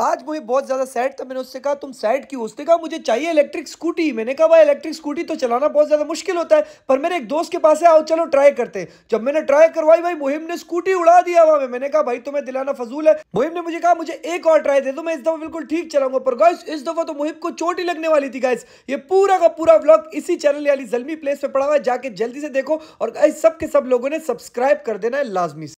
आज मुझे बहुत ज़्यादा सैड था मैंने उससे कहा तुम सैड क्यों उसने कहा मुझे चाहिए इलेक्ट्रिक स्कूटी मैंने कहा भाई इलेक्ट्रिक स्कूटी तो चलाना बहुत ज़्यादा मुश्किल होता है पर मेरे एक दोस्त के पास है आओ चलो ट्राई करते जब मैंने ट्राई करवाई भाई मुहिम ने स्कूटी उड़ा दिया हुआ मैं मैंने कहा भाई तुम्हें दिलाना फजूल है मुहिम ने मुझे कहा मुझे एक और ट्राई दे दो मैं इस दफ़ा बिल्कुल ठीक चलाऊंगा पर गाइस इस दफ़ा तो मुहिम को चोट ही लगने वाली थी गाइस ये पूरा का पूरा ब्लॉग इसी चैनल वाली जलमी प्लेस पर पड़ा हुआ है जाके जल्दी से देखो और गाइस सब सब लोगों ने सब्सक्राइब कर देना है लाजमी